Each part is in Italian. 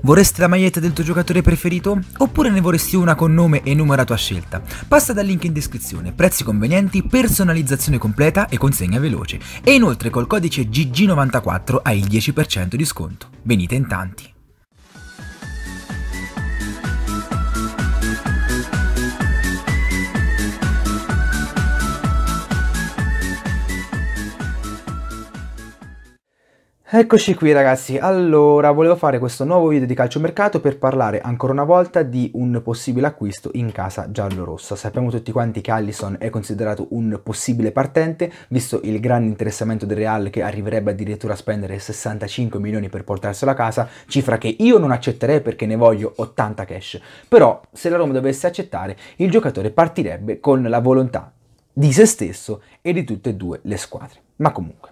Vorresti la maglietta del tuo giocatore preferito? Oppure ne vorresti una con nome e numero a tua scelta? Passa dal link in descrizione, prezzi convenienti, personalizzazione completa e consegna veloce. E inoltre col codice GG94 hai il 10% di sconto. Venite in tanti. Eccoci qui ragazzi, allora volevo fare questo nuovo video di calciomercato per parlare ancora una volta di un possibile acquisto in casa giallo-rossa. Sappiamo tutti quanti che Allison è considerato un possibile partente, visto il grande interessamento del Real che arriverebbe addirittura a spendere 65 milioni per portarselo a casa, cifra che io non accetterei perché ne voglio 80 cash. Però se la Roma dovesse accettare, il giocatore partirebbe con la volontà di se stesso e di tutte e due le squadre. Ma comunque...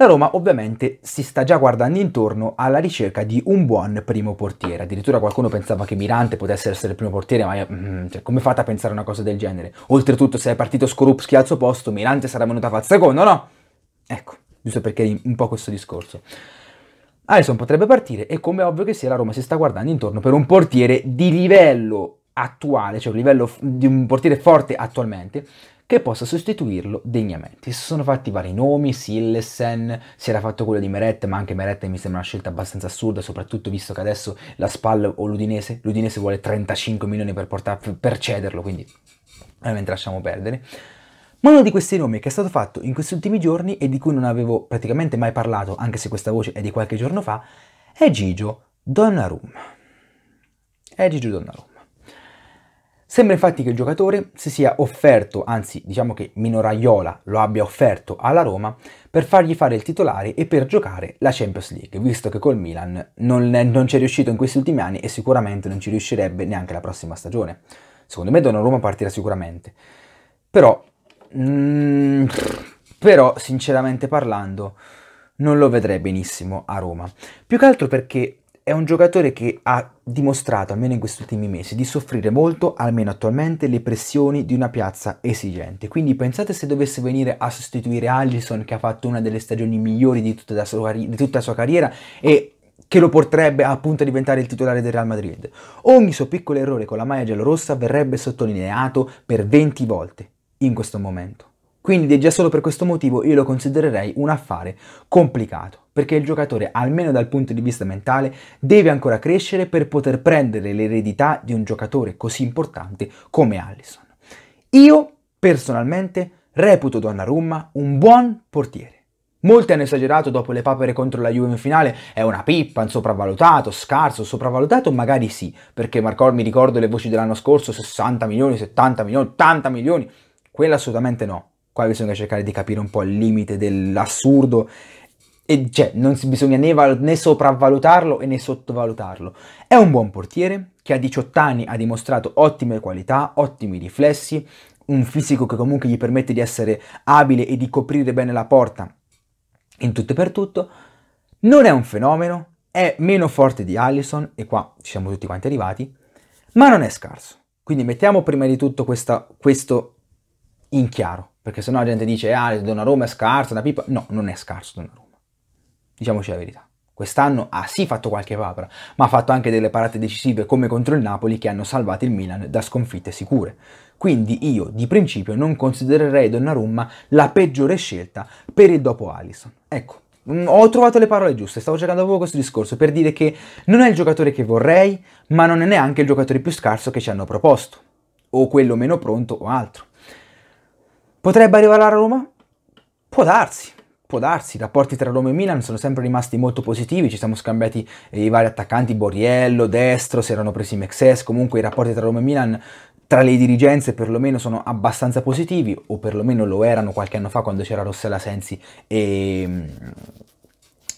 La Roma ovviamente si sta già guardando intorno alla ricerca di un buon primo portiere. Addirittura qualcuno pensava che Mirante potesse essere il primo portiere, ma mm, cioè, come fate a pensare una cosa del genere? Oltretutto se è partito Skorupski al suo posto, Mirante sarà venuto a fare il secondo, no? Ecco, giusto perché un po' questo discorso. Alisson potrebbe partire e come ovvio che sia la Roma si sta guardando intorno per un portiere di livello attuale, cioè un livello di un portiere forte attualmente, che possa sostituirlo degnamente. Si sono fatti vari nomi, Sillessen, si era fatto quello di Meret, ma anche Meret mi sembra una scelta abbastanza assurda, soprattutto visto che adesso la SPAL o l'Udinese, l'Udinese vuole 35 milioni per, portar, per cederlo, quindi veramente lasciamo perdere. Ma uno di questi nomi che è stato fatto in questi ultimi giorni e di cui non avevo praticamente mai parlato, anche se questa voce è di qualche giorno fa, è Gigio Donnarumma. È Gigio Donnarumma. Sembra infatti che il giocatore si sia offerto, anzi diciamo che Minoraiola lo abbia offerto alla Roma per fargli fare il titolare e per giocare la Champions League, visto che col Milan non, non c'è riuscito in questi ultimi anni e sicuramente non ci riuscirebbe neanche la prossima stagione. Secondo me Donnarumma partirà sicuramente. Però, mm, però sinceramente parlando, non lo vedrei benissimo a Roma. Più che altro perché è un giocatore che ha dimostrato, almeno in questi ultimi mesi, di soffrire molto, almeno attualmente, le pressioni di una piazza esigente. Quindi pensate se dovesse venire a sostituire Allison, che ha fatto una delle stagioni migliori di tutta la sua, di tutta la sua carriera, e che lo porterebbe appunto a diventare il titolare del Real Madrid. Ogni suo piccolo errore con la maglia giallorossa verrebbe sottolineato per 20 volte in questo momento. Quindi già solo per questo motivo io lo considererei un affare complicato, perché il giocatore, almeno dal punto di vista mentale, deve ancora crescere per poter prendere l'eredità di un giocatore così importante come Allison. Io, personalmente, reputo Donnarumma un buon portiere. Molti hanno esagerato dopo le papere contro la Juve in finale, è una pippa, un sopravvalutato, scarso, sopravvalutato, magari sì, perché Marco, mi ricordo le voci dell'anno scorso, 60 milioni, 70 milioni, 80 milioni, quella assolutamente no, Qua bisogna cercare di capire un po' il limite dell'assurdo e cioè non bisogna né, val- né, sopravvalutarlo e né sottovalutarlo. È un buon portiere che a 18 anni ha dimostrato ottime qualità, ottimi riflessi, un fisico che comunque gli permette di essere abile e di coprire bene la porta in tutto e per tutto. Non è un fenomeno, è meno forte di Allison e qua ci siamo tutti quanti arrivati, ma non è scarso. Quindi mettiamo prima di tutto questa, questo in chiaro, perché sennò la gente dice ah, Donnarumma è scarso, una pipa. No, non è scarso Donnarumma. Diciamoci la verità. Quest'anno ha sì fatto qualche papera, ma ha fatto anche delle parate decisive come contro il Napoli che hanno salvato il Milan da sconfitte sicure. Quindi io di principio non considererei Donnarumma la peggiore scelta per il dopo Alisson. Ecco, mm, ho trovato le parole giuste, stavo cercando proprio questo discorso per dire che non è il giocatore che vorrei, ma non è neanche il giocatore più scarso che ci hanno proposto, o quello meno pronto o altro. Potrebbe arrivare a Roma? Può darsi. Può darsi, i rapporti tra Roma e Milan sono sempre rimasti molto positivi, ci siamo scambiati eh, i vari attaccanti, Boriello, Destro, si erano presi Mexes, comunque i rapporti tra Roma e Milan tra le dirigenze perlomeno sono abbastanza positivi, o perlomeno lo erano qualche anno fa quando c'era Rossella Sensi e, mm,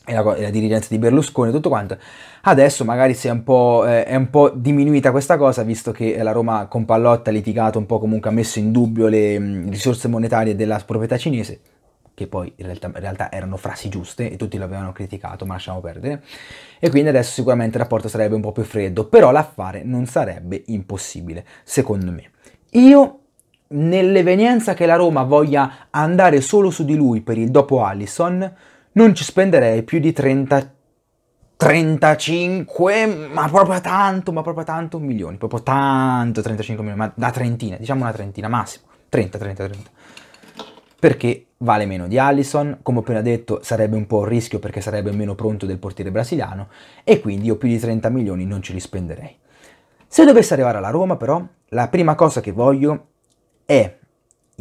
e la, la, dirigenza di Berlusconi e tutto quanto. Adesso magari si è un, po', eh, è un po' diminuita questa cosa, visto che la Roma con Pallotta ha litigato un po' comunque, ha messo in dubbio le mh, mm, risorse monetarie della proprietà cinese, che poi in realtà, in realtà, erano frasi giuste e tutti l'avevano criticato, ma lasciamo perdere. E quindi adesso sicuramente il rapporto sarebbe un po' più freddo, però l'affare non sarebbe impossibile, secondo me. Io, nell'evenienza che la Roma voglia andare solo su di lui per il dopo Allison, non ci spenderei più di 30, 35, ma proprio tanto, ma proprio tanto milioni, proprio tanto 35 milioni, ma da trentina, diciamo una trentina massimo, 30, 30, 30. Perché vale meno di Allison, come ho appena detto sarebbe un po' un rischio perché sarebbe meno pronto del portiere brasiliano e quindi io più di 30 milioni non ce li spenderei. Se dovesse arrivare alla Roma però, la prima cosa che voglio è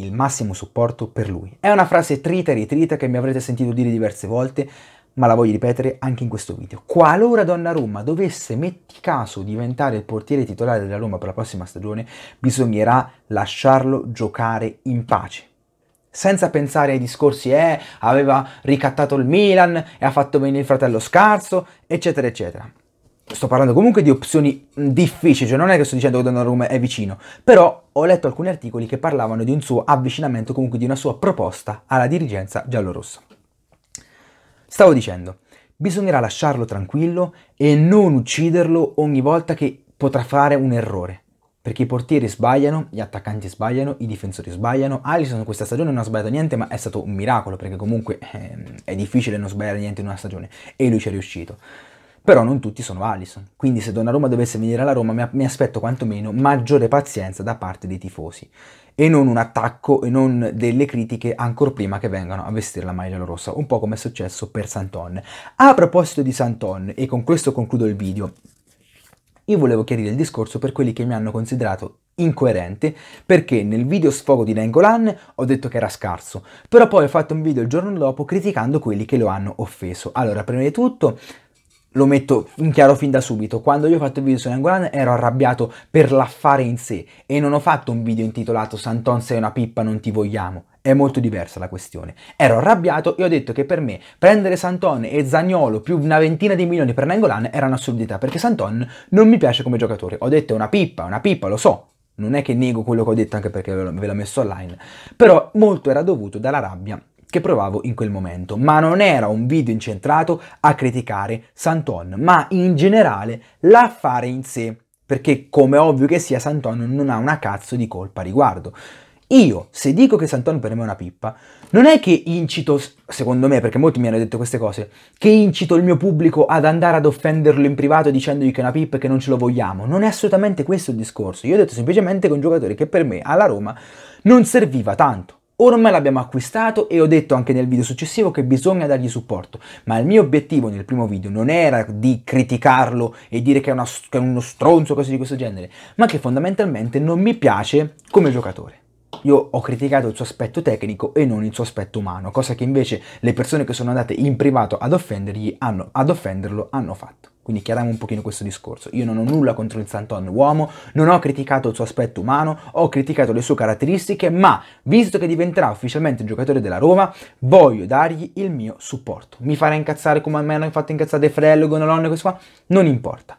il massimo supporto per lui. È una frase trita e ritrita che mi avrete sentito dire diverse volte, ma la voglio ripetere anche in questo video. Qualora Donnarumma dovesse, metti caso, diventare il portiere titolare della Roma per la prossima stagione, bisognerà lasciarlo giocare in pace. Senza pensare ai discorsi, eh, aveva ricattato il Milan e ha fatto bene il fratello scarso, eccetera, eccetera sto parlando comunque di opzioni difficili, cioè non è che sto dicendo che Donnarumma è vicino, però ho letto alcuni articoli che parlavano di un suo avvicinamento, comunque di una sua proposta alla dirigenza giallorossa. Stavo dicendo, bisognerà lasciarlo tranquillo e non ucciderlo ogni volta che potrà fare un errore. Perché i portieri sbagliano, gli attaccanti sbagliano, i difensori sbagliano. Alisson questa stagione non ha sbagliato niente, ma è stato un miracolo, perché comunque ehm, è difficile non sbagliare niente in una stagione. E lui ci è riuscito però non tutti sono Allison. Quindi se Donnarumma dovesse venire alla Roma mi aspetto quantomeno maggiore pazienza da parte dei tifosi e non un attacco e non delle critiche ancora prima che vengano a vestire la maglia rossa, un po' come è successo per Santon. A proposito di Santon, e con questo concludo il video, io volevo chiarire il discorso per quelli che mi hanno considerato incoerente perché nel video sfogo di Nengolan ho detto che era scarso, però poi ho fatto un video il giorno dopo criticando quelli che lo hanno offeso. Allora, prima di tutto, lo metto in chiaro fin da subito, quando io ho fatto il video su Nangolan ero arrabbiato per l'affare in sé e non ho fatto un video intitolato Santon sei una pippa non ti vogliamo, è molto diversa la questione. Ero arrabbiato e ho detto che per me prendere Santon e Zagnolo più una ventina di milioni per Nangolan era un'assurdità perché Santon non mi piace come giocatore, ho detto è una pippa, una pippa, lo so, non è che nego quello che ho detto anche perché ve l'ho messo online, però molto era dovuto dalla rabbia che provavo in quel momento, ma non era un video incentrato a criticare Santon, ma in generale l'affare in sé, perché come ovvio che sia Santon non ha una cazzo di colpa a riguardo. Io, se dico che Santon per me è una pippa, non è che incito, secondo me, perché molti mi hanno detto queste cose, che incito il mio pubblico ad andare ad offenderlo in privato dicendogli che è una pippa e che non ce lo vogliamo. Non è assolutamente questo il discorso. Io ho detto semplicemente che è un giocatore che per me alla Roma non serviva tanto. Ormai l'abbiamo acquistato e ho detto anche nel video successivo che bisogna dargli supporto, ma il mio obiettivo nel primo video non era di criticarlo e dire che è, una, che è uno stronzo o cose di questo genere, ma che fondamentalmente non mi piace come giocatore. Io ho criticato il suo aspetto tecnico e non il suo aspetto umano, cosa che invece le persone che sono andate in privato ad, offendergli hanno, ad offenderlo hanno fatto. Quindi chiariamo un pochino questo discorso. Io non ho nulla contro il Santon uomo, non ho criticato il suo aspetto umano, ho criticato le sue caratteristiche, ma visto che diventerà ufficialmente giocatore della Roma, voglio dargli il mio supporto. Mi farà incazzare come a me hanno fatto incazzare De Frello, Gonolon e questo qua, non importa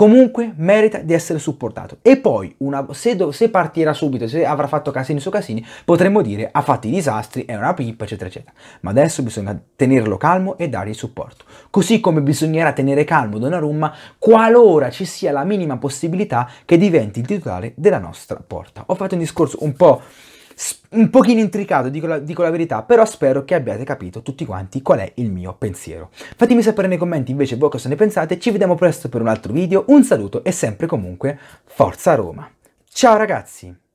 comunque merita di essere supportato. E poi, una, se, do, se, partirà subito, se avrà fatto casini su casini, potremmo dire ha fatto i disastri, è una pippa, eccetera, eccetera. Ma adesso bisogna tenerlo calmo e dargli supporto. Così come bisognerà tenere calmo Donnarumma qualora ci sia la minima possibilità che diventi il titolare della nostra porta. Ho fatto un discorso un po' un pochino intricato, dico la, dico la, verità, però spero che abbiate capito tutti quanti qual è il mio pensiero. Fatemi sapere nei commenti invece voi cosa ne pensate, ci vediamo presto per un altro video, un saluto e sempre comunque Forza Roma. Ciao ragazzi!